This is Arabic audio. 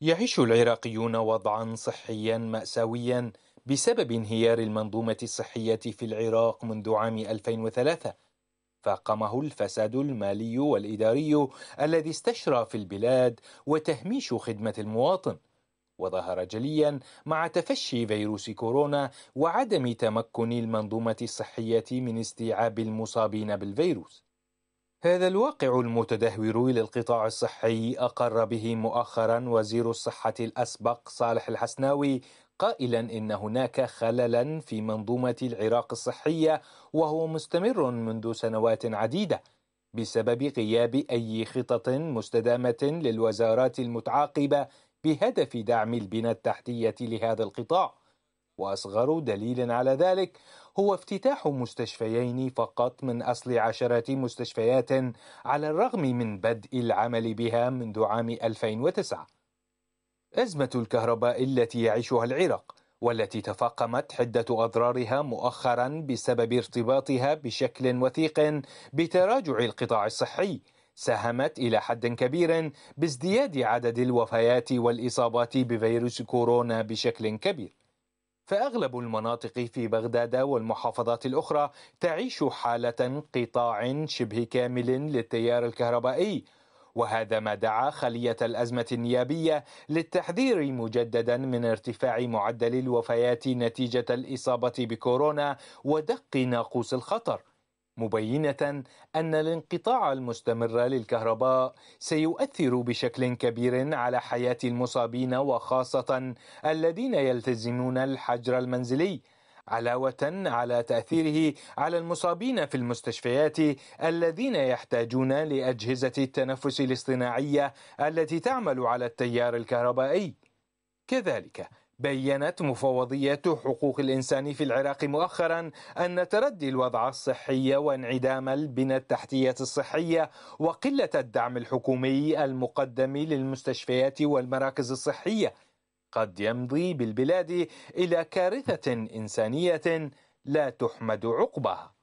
يعيش العراقيون وضعا صحيا مأساويا بسبب انهيار المنظومة الصحية في العراق منذ عام 2003 فاقمه الفساد المالي والإداري الذي استشرى في البلاد وتهميش خدمة المواطن وظهر جليا مع تفشي فيروس كورونا وعدم تمكن المنظومة الصحية من استيعاب المصابين بالفيروس هذا الواقع المتدهور للقطاع الصحي أقر به مؤخرا وزير الصحة الأسبق صالح الحسناوي قائلا إن هناك خللا في منظومة العراق الصحية وهو مستمر منذ سنوات عديدة بسبب غياب أي خطط مستدامة للوزارات المتعاقبة بهدف دعم البنى التحتية لهذا القطاع وأصغر دليل على ذلك هو افتتاح مستشفيين فقط من أصل عشرات مستشفيات على الرغم من بدء العمل بها منذ عام 2009 أزمة الكهرباء التي يعيشها العراق والتي تفاقمت حدة أضرارها مؤخرا بسبب ارتباطها بشكل وثيق بتراجع القطاع الصحي ساهمت إلى حد كبير بازدياد عدد الوفيات والإصابات بفيروس كورونا بشكل كبير فأغلب المناطق في بغداد والمحافظات الأخرى تعيش حالة انقطاع شبه كامل للتيار الكهربائي وهذا ما دعا خلية الأزمة النيابية للتحذير مجددا من ارتفاع معدل الوفيات نتيجة الإصابة بكورونا ودق ناقوس الخطر مبينة أن الانقطاع المستمر للكهرباء سيؤثر بشكل كبير على حياة المصابين وخاصة الذين يلتزمون الحجر المنزلي علاوة على تأثيره على المصابين في المستشفيات الذين يحتاجون لأجهزة التنفس الاصطناعية التي تعمل على التيار الكهربائي. كذلك بينت مفوضيات حقوق الإنسان في العراق مؤخرا أن تردي الوضع الصحي وانعدام البنى التحتية الصحية وقلة الدعم الحكومي المقدم للمستشفيات والمراكز الصحية قد يمضي بالبلاد إلى كارثة إنسانية لا تحمد عقبها